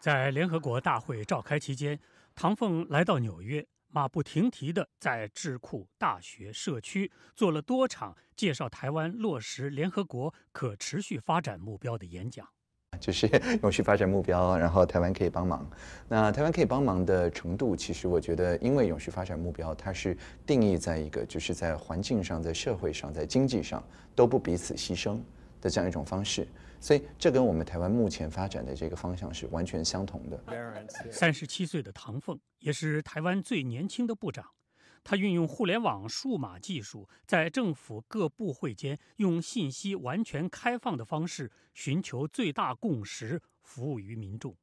在联合国大会召开期间，唐凤来到纽约，马不停蹄地在智库、大学、社区做了多场介绍台湾落实联合国可持续发展目标的演讲。就是 永续发展目标，然后台湾可以帮忙。那台湾可以帮忙的程度，其实我觉得，因为永续发展目标，它是定义在一个就是在环境上、在社会上、在经济上都不彼此牺牲的这样一种方式。所以，这跟我们台湾目前发展的这个方向是完全相同的。三十七岁的唐凤也是台湾最年轻的部长，他运用互联网、数码技术，在政府各部会间用信息完全开放的方式，寻求最大共识，服务于民众。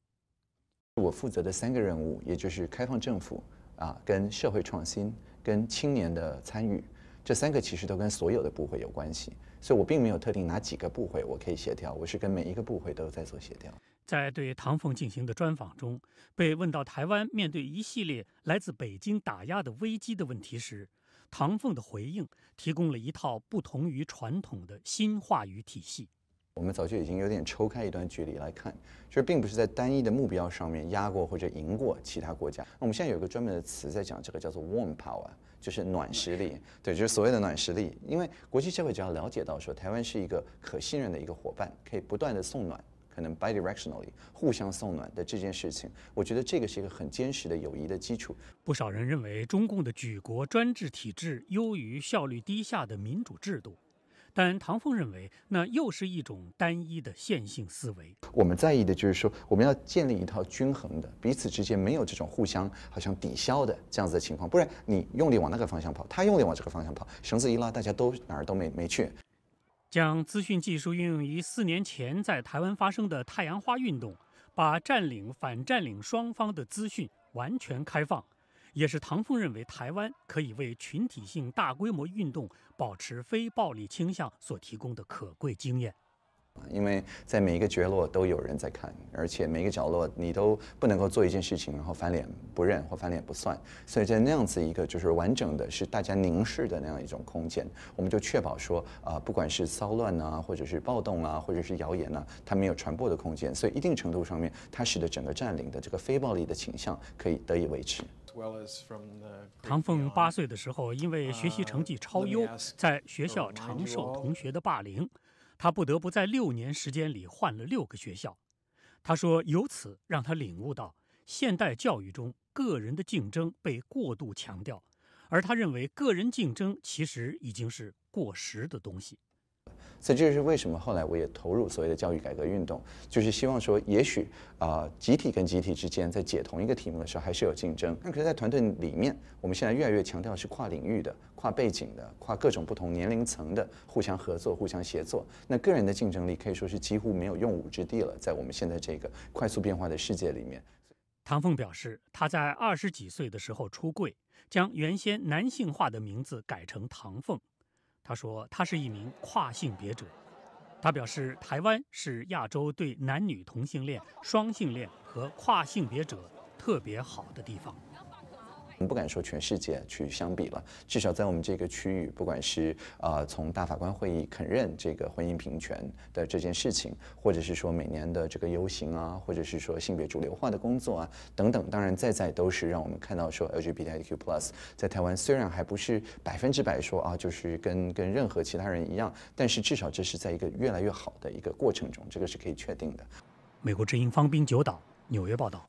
我负责的三个任务，也就是开放政府啊，跟社会创新，跟青年的参与。这三个其实都跟所有的部会有关系，所以我并没有特定哪几个部会我可以协调，我是跟每一个部会都在做协调。在对唐凤进行的专访中，被问到台湾面对一系列来自北京打压的危机的问题时，唐凤的回应提供了一套不同于传统的新话语体系。我们早就已经有点抽开一段距离来看，就是并不是在单一的目标上面压过或者赢过其他国家。那我们现在有个专门的词在讲这个，叫做 “warm power”，就是暖实力。对，就是所谓的暖实力。因为国际社会只要了解到说，台湾是一个可信任的一个伙伴，可以不断的送暖，可能 bidirectionally 互相送暖的这件事情，我觉得这个是一个很坚实的友谊的基础。不少人认为，中共的举国专制体制优于效率低下的民主制度。但唐凤认为，那又是一种单一的线性思维。我们在意的就是说，我们要建立一套均衡的，彼此之间没有这种互相好像抵消的这样子的情况，不然你用力往那个方向跑，他用力往这个方向跑，绳子一拉，大家都哪儿都没没去。将资讯技术运用于四年前在台湾发生的太阳花运动，把占领、反占领双方的资讯完全开放。也是唐凤认为台湾可以为群体性大规模运动保持非暴力倾向所提供的可贵经验。因为在每一个角落都有人在看，而且每一个角落你都不能够做一件事情然后翻脸不认或翻脸不算，所以在那样子一个就是完整的、是大家凝视的那样一种空间，我们就确保说，呃，不管是骚乱啊，或者是暴动啊，或者是谣言啊，它没有传播的空间，所以一定程度上面它使得整个占领的这个非暴力的倾向可以得以维持。唐凤八岁的时候，因为学习成绩超优，在学校常受同学的霸凌。他不得不在六年时间里换了六个学校。他说，由此让他领悟到，现代教育中个人的竞争被过度强调，而他认为个人竞争其实已经是过时的东西。所以这就是为什么后来我也投入所谓的教育改革运动，就是希望说，也许啊，集体跟集体之间在解同一个题目的时候还是有竞争。那可是，在团队里面，我们现在越来越强调是跨领域的、跨背景的、跨各种不同年龄层的互相合作、互相协作。那个人的竞争力可以说是几乎没有用武之地了，在我们现在这个快速变化的世界里面。唐凤表示，她在二十几岁的时候出柜，将原先男性化的名字改成唐凤。他说，他是一名跨性别者。他表示，台湾是亚洲对男女同性恋、双性恋和跨性别者特别好的地方。我们不敢说全世界去相比了，至少在我们这个区域，不管是呃从大法官会议肯认这个婚姻平权的这件事情，或者是说每年的这个游行啊，或者是说性别主流化的工作啊等等，当然在在都是让我们看到说 LGBTIQ Plus 在台湾虽然还不是百分之百说啊，就是跟跟任何其他人一样，但是至少这是在一个越来越好的一个过程中，这个是可以确定的。美国之音方滨九岛纽约报道。